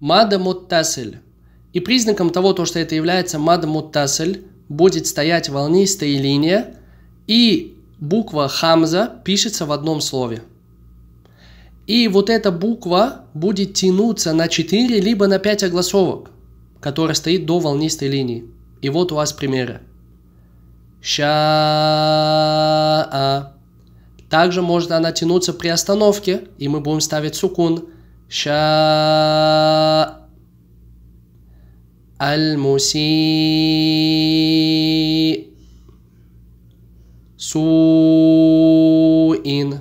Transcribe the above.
Мада муттасель. И признаком того, то, что это является мада муттасель, будет стоять волнистая линия, и буква хамза пишется в одном слове. И вот эта буква будет тянуться на 4 либо на 5 огласовок, которая стоит до волнистой линии. И вот у вас примеры. Ща. Также может она тянуться при остановке, и мы будем ставить сукун. Ща. المسيء سوء